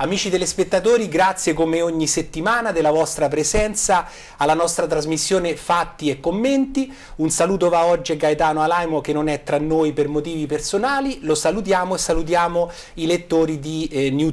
Amici telespettatori, grazie come ogni settimana della vostra presenza alla nostra trasmissione Fatti e Commenti. Un saluto va oggi a Gaetano Alaimo che non è tra noi per motivi personali. Lo salutiamo e salutiamo i lettori di eh, New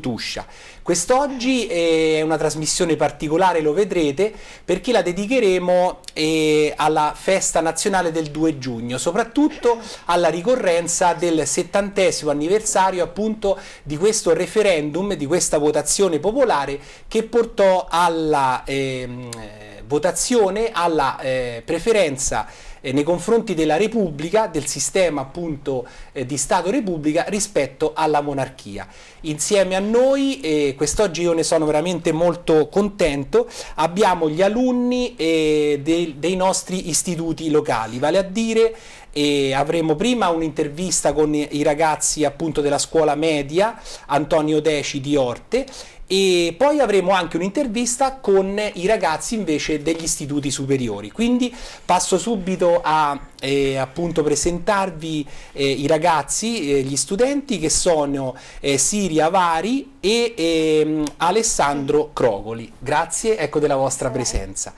Quest'oggi è una trasmissione particolare, lo vedrete, perché la dedicheremo eh, alla festa nazionale del 2 giugno, soprattutto alla ricorrenza del settantesimo anniversario appunto di questo referendum, di questa votazione popolare che portò alla... Eh, votazione alla eh, preferenza eh, nei confronti della Repubblica, del sistema appunto eh, di Stato-Repubblica rispetto alla monarchia. Insieme a noi, e quest'oggi io ne sono veramente molto contento, abbiamo gli alunni eh, dei, dei nostri istituti locali, vale a dire e avremo prima un'intervista con i ragazzi appunto della scuola media Antonio Deci di Orte e poi avremo anche un'intervista con i ragazzi invece degli istituti superiori. Quindi passo subito a eh, appunto presentarvi eh, i ragazzi, eh, gli studenti che sono eh, Siria Vari e ehm, Alessandro Crogoli. Grazie, ecco della vostra presenza.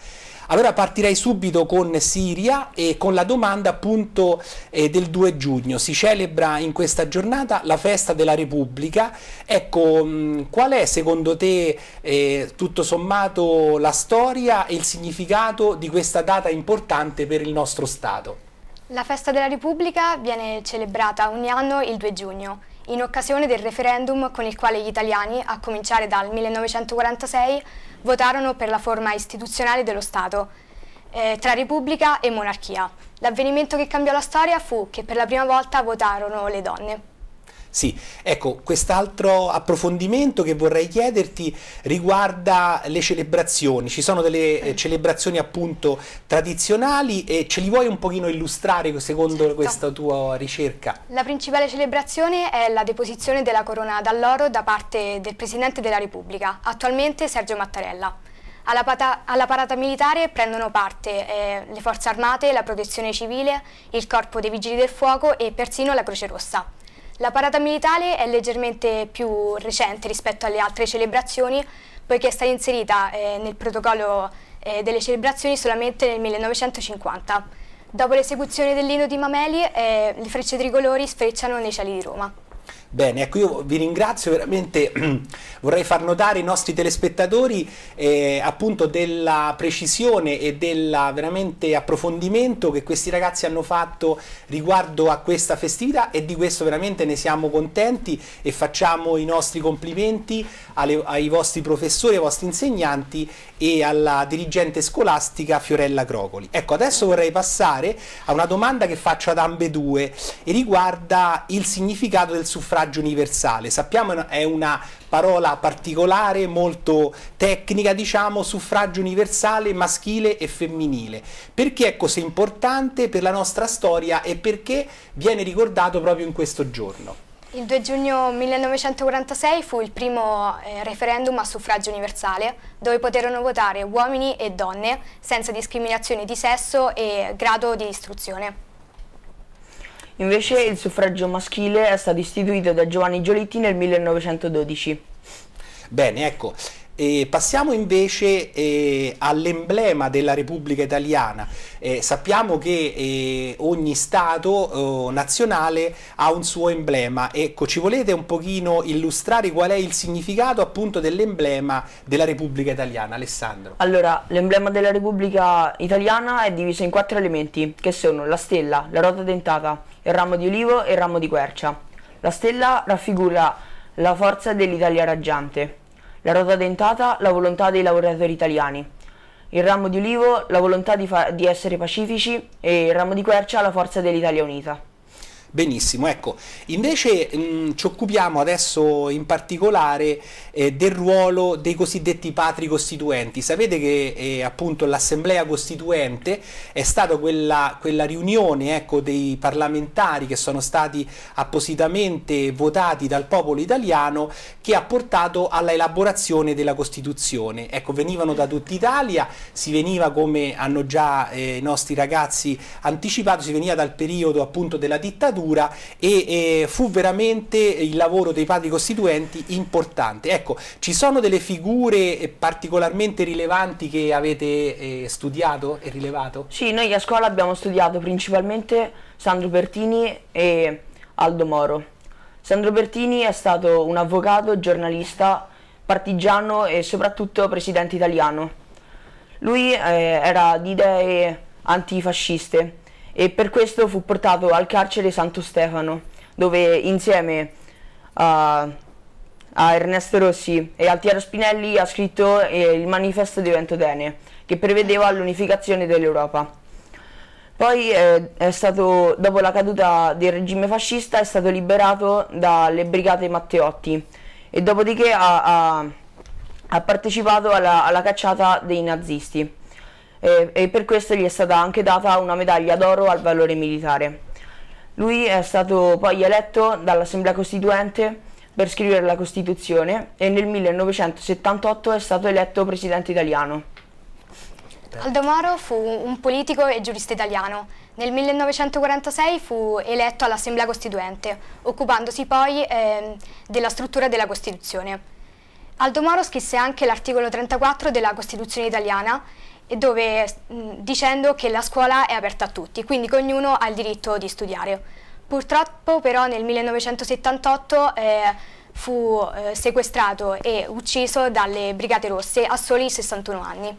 Allora partirei subito con Siria e con la domanda appunto eh, del 2 giugno. Si celebra in questa giornata la festa della Repubblica. Ecco, mm, qual è secondo te eh, tutto sommato la storia e il significato di questa data importante per il nostro Stato? La festa della Repubblica viene celebrata ogni anno il 2 giugno, in occasione del referendum con il quale gli italiani, a cominciare dal 1946, votarono per la forma istituzionale dello Stato, eh, tra Repubblica e Monarchia. L'avvenimento che cambiò la storia fu che per la prima volta votarono le donne. Sì, ecco, quest'altro approfondimento che vorrei chiederti riguarda le celebrazioni. Ci sono delle eh, celebrazioni appunto tradizionali e ce li vuoi un pochino illustrare secondo certo. questa tua ricerca? La principale celebrazione è la deposizione della corona d'alloro da parte del Presidente della Repubblica, attualmente Sergio Mattarella. Alla, pata, alla, parata militare prendono parte eh, le forze armate, la protezione civile, il corpo dei vigili del fuoco e persino la Croce Rossa. La parata militare è leggermente più recente rispetto alle altre celebrazioni poiché è stata inserita eh, nel protocollo eh, delle celebrazioni solamente nel 1950. Dopo l'esecuzione dell'inno di Mameli, eh, le frecce tricolori sfrecciano nei cieli di Roma. Bene, ecco io vi ringrazio veramente, vorrei far notare ai nostri telespettatori eh, appunto della precisione e del veramente approfondimento che questi ragazzi hanno fatto riguardo a questa festività e di questo veramente ne siamo contenti e facciamo i nostri complimenti alle, ai vostri professori, ai vostri insegnanti e alla dirigente scolastica Fiorella Crocoli. Ecco, adesso vorrei passare a una domanda che faccio ad ambedue e riguarda il significato del suffragio messaggio universale. Sappiamo è una parola particolare, molto tecnica, diciamo, suffragio universale maschile e femminile. Perché è così importante per la nostra storia e perché viene ricordato proprio in questo giorno? Il 2 giugno 1946 fu il primo eh, referendum a suffragio universale dove poterono votare uomini e donne senza discriminazione di sesso e grado di istruzione. Invece il suffragio maschile è stato istituito da Giovanni Giolitti nel 1912. Bene, ecco. E passiamo invece eh, all'emblema della Repubblica Italiana. Eh, sappiamo che eh, ogni Stato eh, nazionale ha un suo emblema. Ecco, ci volete un pochino illustrare qual è il significato appunto dell'emblema della Repubblica Italiana, Alessandro? Allora, l'emblema della Repubblica Italiana è diviso in quattro elementi che sono la stella, la ruota dentata, il ramo di olivo e il ramo di quercia. La stella raffigura la forza dell'Italia raggiante, la ruota dentata la volontà dei lavoratori italiani, il ramo di olivo la volontà di, di essere pacifici e il ramo di quercia la forza dell'Italia unita. Benissimo, ecco, invece mh, mm, ci occupiamo adesso in particolare eh, del ruolo dei cosiddetti patri costituenti. Sapete che eh, appunto l'Assemblea Costituente è stata quella, quella riunione ecco, dei parlamentari che sono stati appositamente votati dal popolo italiano che ha portato alla elaborazione della Costituzione. Ecco, venivano da tutta Italia, si veniva come hanno già eh, i nostri ragazzi anticipato, si veniva dal periodo appunto della dittatura legislatura e, e fu veramente il lavoro dei padri costituenti importante. Ecco, ci sono delle figure particolarmente rilevanti che avete eh, studiato e rilevato? Sì, noi a scuola abbiamo studiato principalmente Sandro Pertini e Aldo Moro. Sandro Pertini è stato un avvocato, giornalista, partigiano e soprattutto presidente italiano. Lui eh, era di idee antifasciste e per questo fu portato al carcere Santo Stefano, dove insieme a, ah, a Ernesto Rossi e Altiero Spinelli ha scritto eh, il manifesto di Ventotene, che prevedeva l'unificazione dell'Europa. Poi eh, è stato, dopo la caduta del regime fascista, è stato liberato dalle brigate Matteotti e dopodiché ha, ha, ha partecipato alla, alla cacciata dei nazisti e, e per questo gli è stata anche data una medaglia d'oro al valore militare. Lui è stato poi eletto dall'Assemblea Costituente per scrivere la Costituzione e nel 1978 è stato eletto presidente italiano. Aldo Moro fu un politico e giurista italiano. Nel 1946 fu eletto all'Assemblea Costituente, occupandosi poi eh, della struttura della Costituzione. Aldo Moro scrisse anche l'articolo 34 della Costituzione italiana dove, mm, dicendo che la scuola è aperta a tutti, quindi che ognuno ha il diritto di studiare. Purtroppo però nel 1978 eh, fu eh, sequestrato e ucciso dalle Brigate Rosse a soli 61 anni.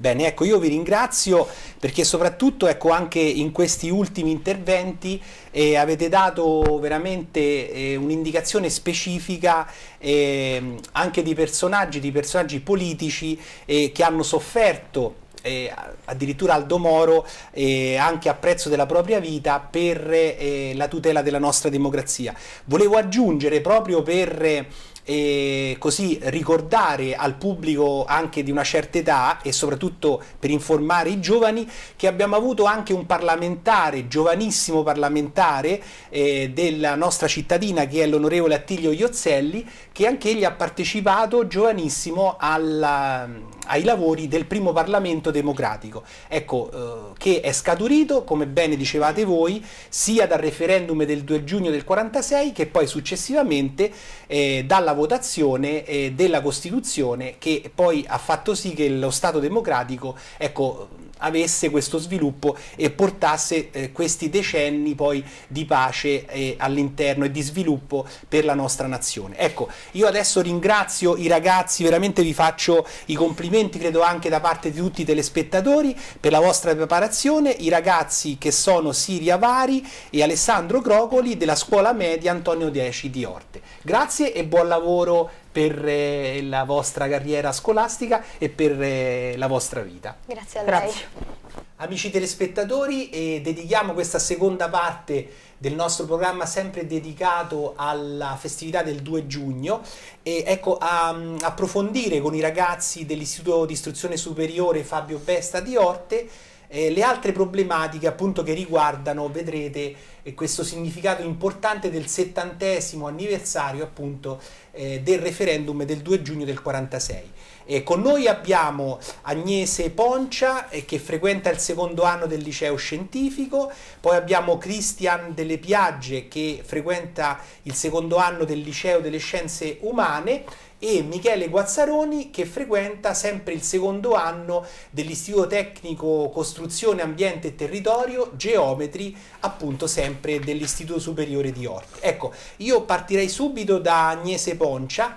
Bene, ecco, io vi ringrazio perché soprattutto ecco, anche in questi ultimi interventi eh, avete dato veramente eh, un'indicazione specifica eh, anche di personaggi, di personaggi politici eh, che hanno sofferto eh, addirittura Aldo Moro eh, anche a prezzo della propria vita per eh, la tutela della nostra democrazia. Volevo aggiungere proprio per eh, così ricordare al pubblico anche di una certa età e soprattutto per informare i giovani che abbiamo avuto anche un parlamentare, giovanissimo parlamentare eh, della nostra cittadina che è l'onorevole Attilio Iozzelli che anche egli ha partecipato giovanissimo alla, ai lavori del primo Parlamento democratico, ecco, eh, che è scaturito, come bene dicevate voi, sia dal referendum del 2 giugno del 46 che poi successivamente eh, dalla votazione eh, della Costituzione che poi ha fatto sì che lo Stato democratico ecco, avesse questo sviluppo e portasse eh, questi decenni poi di pace eh, all'interno e di sviluppo per la nostra nazione. Ecco, io adesso ringrazio i ragazzi, veramente vi faccio i complimenti, credo anche da parte di tutti i telespettatori per la vostra preparazione, i ragazzi che sono Siria Vari e Alessandro Crocoli della scuola media Antonio X di Orte. Grazie e buon lavoro per eh, la vostra carriera scolastica e per eh, la vostra vita. Grazie a lei. Amici telespettatori, eh, dedichiamo questa seconda parte del nostro programma sempre dedicato alla festività del 2 giugno e ecco a, a mm, approfondire con i ragazzi dell'Istituto di Istruzione Superiore Fabio Besta di Orte eh, le altre problematiche appunto che riguardano, vedrete, eh, questo significato importante del settantesimo anniversario appunto eh, del referendum del 2 giugno del 1946. E eh, con noi abbiamo Agnese Poncia eh, che frequenta il secondo anno del liceo scientifico, poi abbiamo Cristian Delle Piagge che frequenta il secondo anno del liceo delle scienze umane e Michele Guazzaroni che frequenta sempre il secondo anno dell'Istituto Tecnico Costruzione, Ambiente e Territorio, Geometri, appunto sempre dell'Istituto Superiore di Orte. Ecco, io partirei subito da Agnese Poncia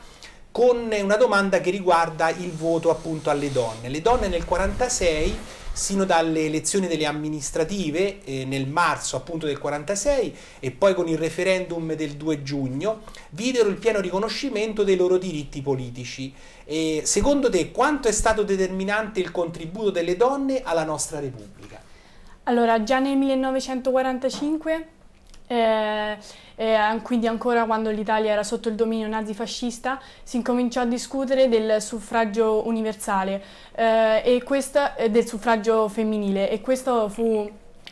con una domanda che riguarda il voto appunto alle donne. Le donne nel 1946 sino dalle elezioni delle amministrative eh, nel marzo appunto del 46 e poi con il referendum del 2 giugno, videro il pieno riconoscimento dei loro diritti politici. E, secondo te quanto è stato determinante il contributo delle donne alla nostra Repubblica? Allora, già nel 1945 eh, eh, quindi ancora quando l'Italia era sotto il dominio nazifascista, si incominciò a discutere del suffragio universale eh, questa, eh, del suffragio femminile e questo fu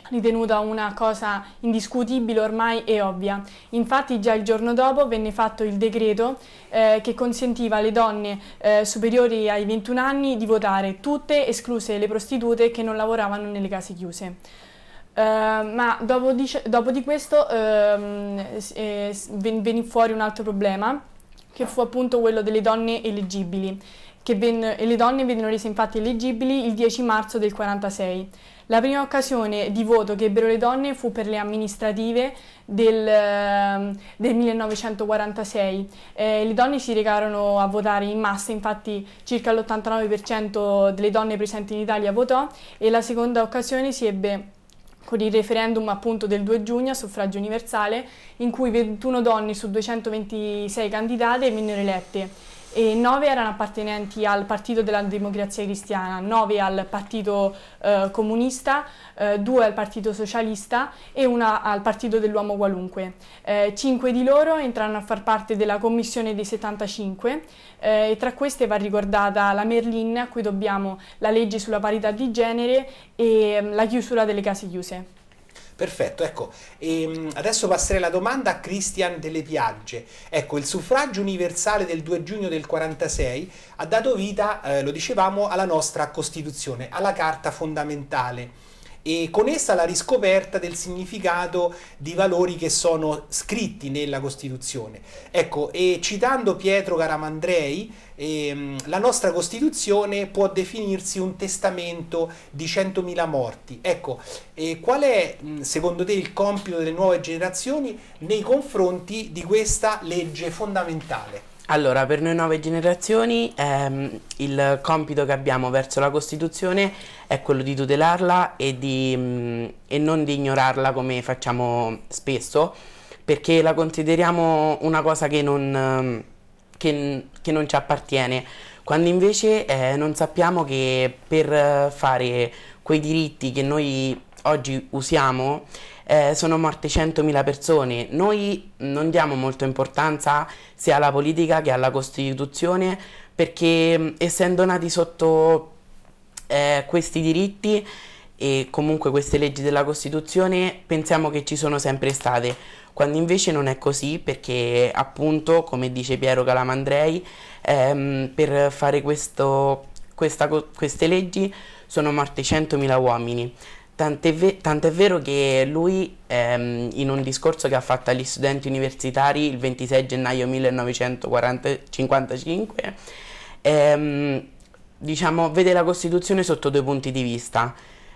ritenuta una cosa indiscutibile ormai e ovvia. Infatti già il giorno dopo venne fatto il decreto eh, che consentiva alle donne eh, superiori ai 21 anni di votare, tutte escluse le prostitute che non lavoravano nelle case chiuse. Ehm, ma dopo di, dopo di questo uh, eh, venì fuori un altro problema, che fu appunto quello delle donne eleggibili. Ven- le donne vennero rese infatti eleggibili il 10 marzo del 1946. La prima occasione di voto che ebbero le donne fu per le amministrative del, ehm, del 1946. Eh, le donne si recarono a votare in massa, infatti circa l'89% delle donne presenti in Italia votò e la seconda occasione si ebbe con il referendum appunto del 2 giugno a suffragio universale in cui 21 donne su 226 candidate vennero elette e 9 erano appartenenti al Partito della Democrazia Cristiana, 9 al Partito eh, Comunista, 2 eh, al Partito Socialista e 1 al Partito dell'Uomo Qualunque. 5 eh, di loro entrano a far parte della Commissione dei 75 eh, e tra queste va ricordata la Merlin a cui dobbiamo la legge sulla parità di genere e mm, la chiusura delle case chiuse. Perfetto, ecco, e ehm, adesso passerei la domanda a Christian Delle Piagge. Ecco, il suffragio universale del 2 giugno del 1946 ha dato vita, eh, lo dicevamo, alla nostra Costituzione, alla Carta fondamentale e con essa la riscoperta del significato di valori che sono scritti nella Costituzione. Ecco, e citando Pietro Caramandrei, ehm, la nostra Costituzione può definirsi un testamento di 100.000 morti. Ecco, eh, qual è secondo te il compito delle nuove generazioni nei confronti di questa legge fondamentale? Allora, per noi nuove generazioni ehm, il compito che abbiamo verso la Costituzione è quello di tutelarla e, di, mh, mm, e non di ignorarla come facciamo spesso, perché la consideriamo una cosa che non, ehm, che, che non ci appartiene, quando invece eh, non sappiamo che per eh, fare quei diritti che noi oggi usiamo, eh, sono morte 100.000 persone. Noi non diamo molta importanza sia alla politica che alla Costituzione perché mm, essendo nati sotto eh, questi diritti e comunque queste leggi della Costituzione pensiamo che ci sono sempre state, quando invece non è così perché appunto, come dice Piero Calamandrei, ehm, per fare questo, questa, queste leggi sono morte 100.000 uomini. Tant'è, ve- tant'è vero che lui, ehm, in un discorso che ha fatto agli studenti universitari il 26 gennaio 1955, ehm, diciamo, vede la Costituzione sotto due punti di vista.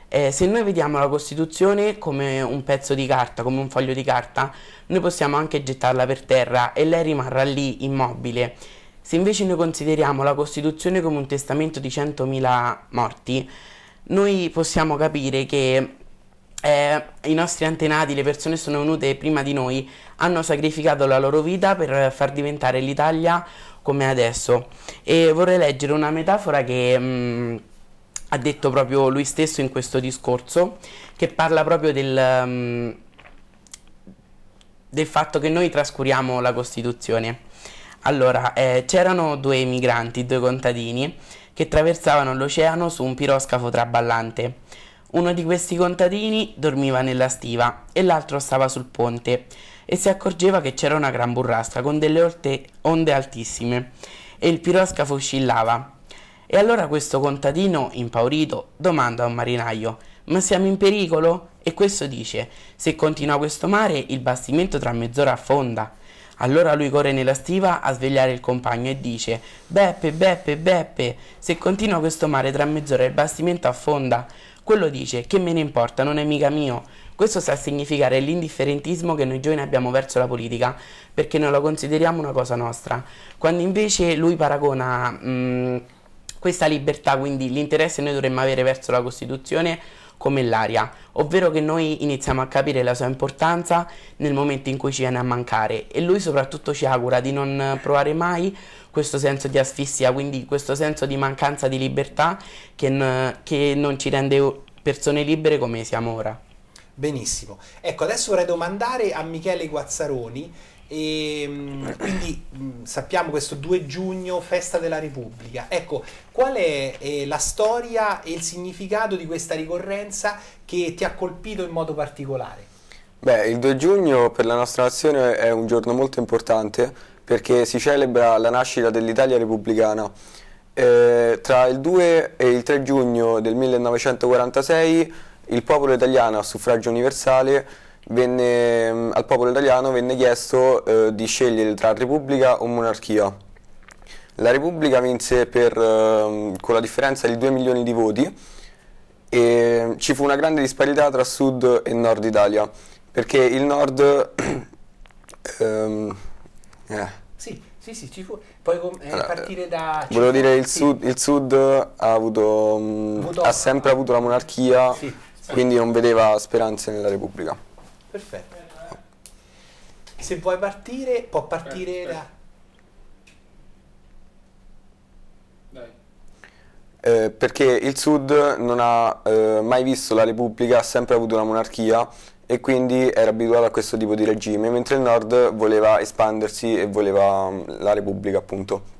Eh, se noi vediamo la Costituzione come un pezzo di carta, come un foglio di carta, noi possiamo anche gettarla per terra e lei rimarrà lì immobile. Se invece noi consideriamo la Costituzione come un testamento di 100.000 morti, noi possiamo capire che eh, i nostri antenati, le persone sono venute prima di noi, hanno sacrificato la loro vita per far diventare l'Italia come adesso. E vorrei leggere una metafora che mh, mm, ha detto proprio lui stesso in questo discorso, che parla proprio del, mh, mm, del fatto che noi trascuriamo la Costituzione. Allora, eh, c'erano due emigranti, due contadini, che traversavano l'oceano su un piroscafo traballante. Uno di questi contadini dormiva nella stiva e l'altro stava sul ponte e si accorgeva che c'era una gran burrasca con delle onde altissime e il piroscafo oscillava. E allora questo contadino, impaurito, domanda a un marinaio: Ma siamo in pericolo? E questo dice: Se continua questo mare, il bastimento tra mezz'ora affonda. Allora lui corre nella stiva a svegliare il compagno e dice Beppe, Beppe, Beppe, se continua questo mare tra mezz'ora il bastimento affonda. Quello dice che me ne importa, non è mica mio. Questo sta a significare l'indifferentismo che noi giovani abbiamo verso la politica, perché non la consideriamo una cosa nostra. Quando invece lui paragona mh, mm, questa libertà, quindi l'interesse che noi dovremmo avere verso la Costituzione, come l'aria, ovvero che noi iniziamo a capire la sua importanza nel momento in cui ci viene a mancare e lui soprattutto ci augura di non provare mai questo senso di asfissia, quindi questo senso di mancanza di libertà che, che non ci rende persone libere come siamo ora. Benissimo. Ecco, adesso vorrei domandare a Michele Guazzaroni e ehm, quindi mm, sappiamo questo 2 giugno, festa della Repubblica. Ecco, qual è eh, la storia e il significato di questa ricorrenza che ti ha colpito in modo particolare? Beh, il 2 giugno per la nostra nazione è un giorno molto importante perché si celebra la nascita dell'Italia repubblicana. Eh, tra il 2 e il 3 giugno del 1946 il popolo italiano a suffragio universale venne, mm, al popolo italiano venne chiesto eh, di scegliere tra Repubblica o monarchia. La Repubblica vinse per, eh, con la differenza di 2 milioni di voti e ci fu una grande disparità tra sud e nord Italia, perché il nord... ehm, eh. Sì. Sì, sì, ci fu. Poi eh, allora, partire da... Volevo dire, il, sì. sud, il sud, ha, mm, avuto, ha sempre avuto la monarchia, sì, sì. quindi non vedeva speranze nella Repubblica perfetto. Se vuoi partire, può partire aspetta, aspetta. da... Eh, perché il Sud non ha eh, mai visto la Repubblica, ha sempre avuto una monarchia e quindi era abituato a questo tipo di regime, mentre il Nord voleva espandersi e voleva mm, la Repubblica appunto.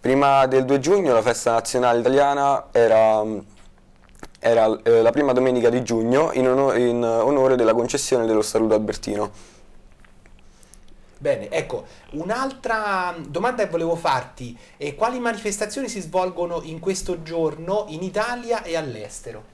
Prima del 2 giugno la festa nazionale italiana era mh, mm, era eh, la prima domenica di giugno in, ono in onore della concessione dello Saluto Albertino. Bene, ecco, un'altra mm, domanda che volevo farti è quali manifestazioni si svolgono in questo giorno in Italia e all'estero?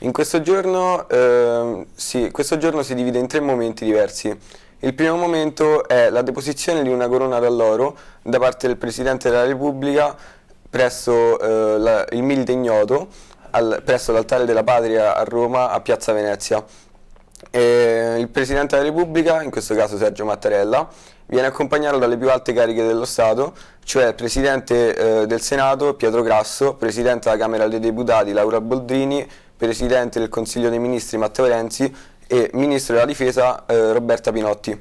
In questo giorno, eh, sì, questo giorno si divide in tre momenti diversi. Il primo momento è la deposizione di una corona d'alloro da parte del Presidente della Repubblica presso eh, la, il Milite Ignoto al, presso l'altare della patria a Roma, a Piazza Venezia. E il Presidente della Repubblica, in questo caso Sergio Mattarella, viene accompagnato dalle più alte cariche dello Stato, cioè il Presidente eh, del Senato Pietro Grasso, Presidente della Camera dei Deputati Laura Boldrini, Presidente del Consiglio dei Ministri Matteo Renzi e Ministro della Difesa eh, Roberta Pinotti.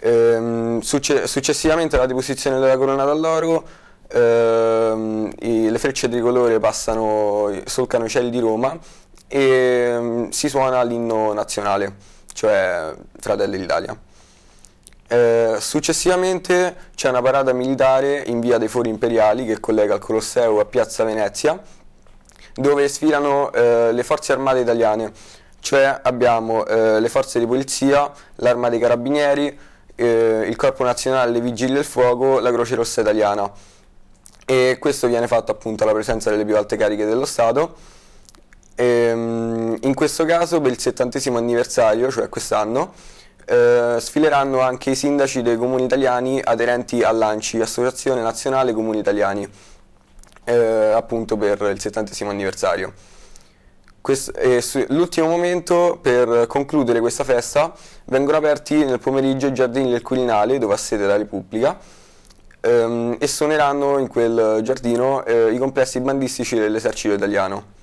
Ehm, successivamente alla deposizione della corona d'alloro ehm, le frecce tricolore passano, solcano i cieli di Roma e mm, si suona l'inno nazionale, cioè Fratelli d'Italia. Eh, successivamente c'è una parata militare in via dei Fori Imperiali che collega il Colosseo a Piazza Venezia dove sfilano eh, le forze armate italiane, cioè abbiamo eh, le forze di polizia, l'arma dei carabinieri, eh, il corpo nazionale dei vigili del fuoco, la Croce Rossa italiana e questo viene fatto appunto alla presenza delle più alte cariche dello Stato. E, ehm, in questo caso per il settantesimo anniversario, cioè quest'anno, eh, sfileranno anche i sindaci dei comuni italiani aderenti all'ANCI, Associazione Nazionale Comuni Italiani, eh, appunto per il settantesimo anniversario. L'ultimo momento per concludere questa festa vengono aperti nel pomeriggio i giardini del Quirinale dove ha sede la Repubblica ehm, e suoneranno in quel giardino eh, i complessi bandistici dell'esercito italiano.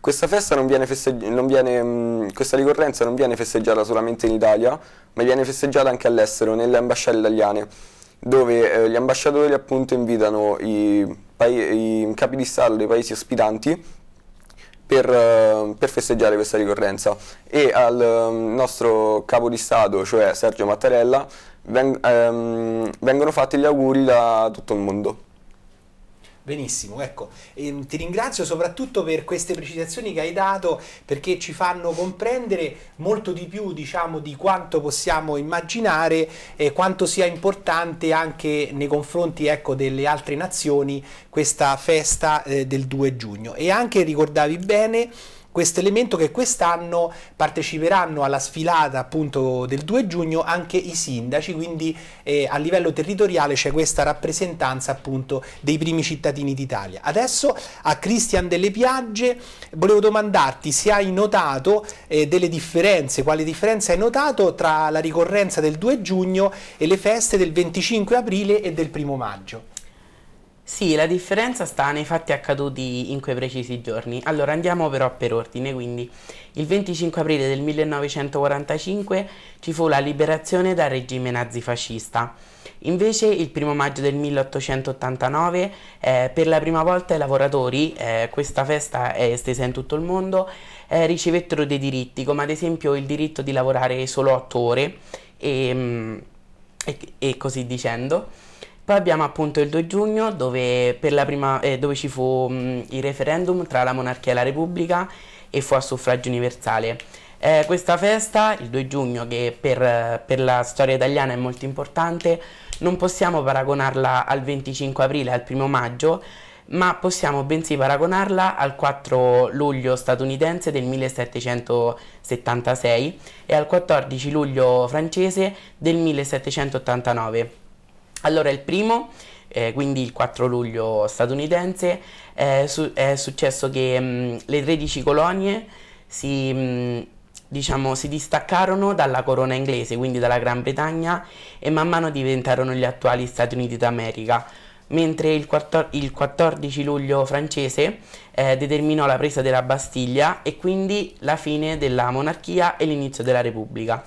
Questa, non viene non viene, mh, mm, questa ricorrenza non viene festeggiata solamente in Italia, ma viene festeggiata anche all'estero, nelle ambasciate italiane, dove eh, gli ambasciatori appunto invitano i, i, capi di Stato dei paesi ospitanti per, eh, per festeggiare questa ricorrenza e al mm, nostro capo di Stato, cioè Sergio Mattarella, veng- ehm, vengono fatti gli auguri da tutto il mondo. Benissimo, ecco, ehm, ti ringrazio soprattutto per queste precisazioni che hai dato perché ci fanno comprendere molto di più diciamo, di quanto possiamo immaginare e quanto sia importante anche nei confronti ecco, delle altre nazioni questa festa eh, del 2 giugno. E anche ricordavi bene questo elemento che quest'anno parteciperanno alla sfilata appunto del 2 giugno anche i sindaci, quindi eh, a livello territoriale c'è questa rappresentanza appunto dei primi cittadini d'Italia. Adesso a Cristian delle Piagge volevo domandarti se hai notato eh, delle differenze, quale differenza hai notato tra la ricorrenza del 2 giugno e le feste del 25 aprile e del 1 maggio? Sì, la differenza sta nei fatti accaduti in quei precisi giorni. Allora andiamo però per ordine, quindi il 25 aprile del 1945 ci fu la liberazione dal regime nazifascista. Invece il 1 maggio del 1889 eh, per la prima volta i lavoratori, eh, questa festa è estesa in tutto il mondo, eh, ricevettero dei diritti come ad esempio il diritto di lavorare solo 8 ore e, ehm, e, e così dicendo. Poi abbiamo appunto il 2 giugno dove, prima, eh, dove ci fu mh, mm, il referendum tra la monarchia e la repubblica e fu a suffragio universale. Eh, questa festa, il 2 giugno, che per, per, la storia italiana è molto importante, non possiamo paragonarla al 25 aprile, al 1 maggio, ma possiamo bensì paragonarla al 4 luglio statunitense del 1776 e al 14 luglio francese del 1789. Allora, il primo, eh, quindi il 4 luglio statunitense, è, su- è successo che mh, mm, le 13 colonie si, mh, mm, diciamo, si distaccarono dalla corona inglese, quindi dalla Gran Bretagna, e man mano diventarono gli attuali Stati Uniti d'America mentre il, 14 luglio francese eh, determinò la presa della Bastiglia e quindi la fine della monarchia e l'inizio della Repubblica.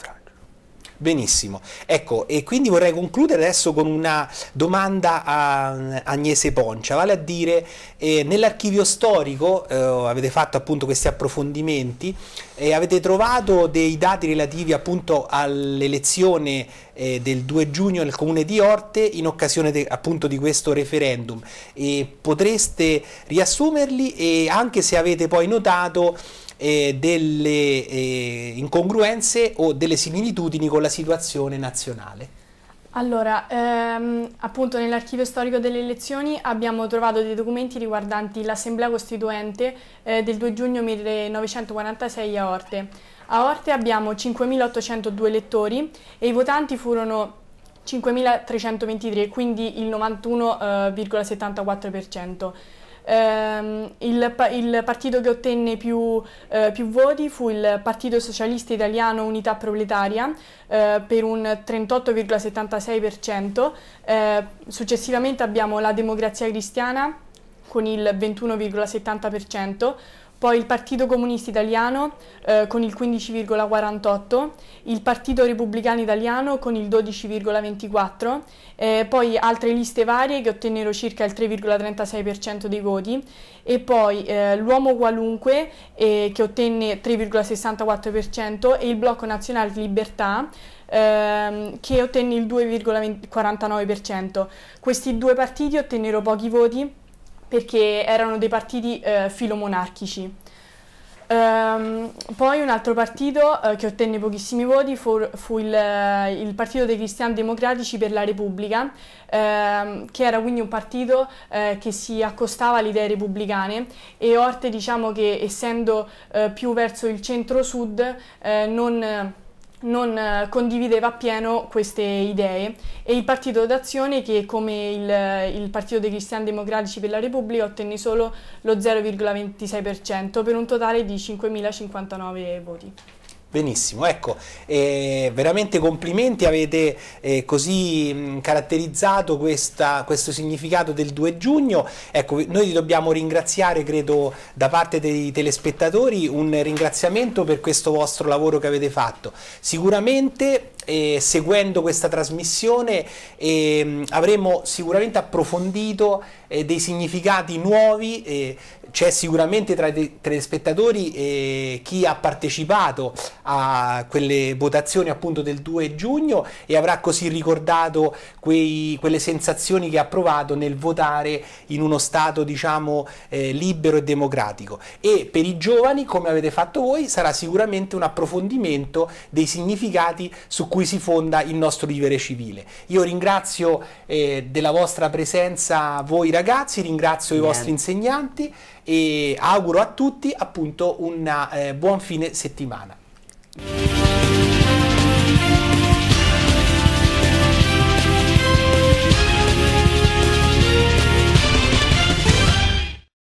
Benissimo. Ecco, e quindi vorrei concludere adesso con una domanda a Agnese Poncia, vale a dire, eh, nell'archivio storico eh, avete fatto appunto questi approfondimenti e eh, avete trovato dei dati relativi appunto all'elezione eh, del 2 giugno nel comune di Orte in occasione de, appunto di questo referendum e potreste riassumerli e anche se avete poi notato eh, delle eh, incongruenze o delle similitudini con la situazione nazionale? Allora, ehm, appunto nell'archivio storico delle elezioni abbiamo trovato dei documenti riguardanti l'Assemblea Costituente eh, del 2 giugno 1946 a Orte. A Orte abbiamo 5.802 elettori e i votanti furono 5.323, quindi il 91,74% ehm, il, il, partito che ottenne più, eh, più, voti fu il Partito Socialista Italiano Unità Proletaria eh, per un 38,76%, eh, successivamente abbiamo la Democrazia Cristiana con il 21,70%, poi il Partito Comunista Italiano eh, con il 15,48, il Partito Repubblicano Italiano con il 12,24, eh, poi altre liste varie che ottennero circa il 3,36% dei voti e poi eh, l'Uomo Qualunque eh, che ottenne 3,64% e il Blocco Nazionale di Libertà ehm, che ottenne il 2,49%. Questi due partiti ottennero pochi voti perché erano dei partiti eh, filomonarchici. Ehm, poi un altro partito eh, che ottenne pochissimi voti fu, fu il, eh, il, Partito dei Cristiani Democratici per la Repubblica, ehm, che era quindi un partito eh, che si accostava alle idee repubblicane e Orte diciamo che essendo eh, più verso il centro-sud eh, non non eh, condivideva appieno queste idee e il partito d'azione che come il, eh, il partito dei cristiani democratici per la Repubblica ottenne solo lo 0,26% per un totale di 5.059 voti. Benissimo, ecco, eh, veramente complimenti, avete eh, così mh, caratterizzato questa, questo significato del 2 giugno, ecco, noi dobbiamo ringraziare, credo, da parte dei telespettatori, un ringraziamento per questo vostro lavoro che avete fatto. Sicuramente eh, seguendo questa trasmissione eh, avremo sicuramente approfondito eh, dei significati nuovi eh, c'è sicuramente tra, i tra spettatori eh, chi ha partecipato a quelle votazioni appunto del 2 giugno e avrà così ricordato quei, quelle sensazioni che ha provato nel votare in uno Stato diciamo eh, libero e democratico e per i giovani come avete fatto voi sarà sicuramente un approfondimento dei significati su cui si fonda il nostro vivere civile. Io ringrazio eh, della vostra presenza voi ragazzi, ringrazio Bene. i vostri insegnanti e auguro a tutti appunto un eh, buon fine settimana.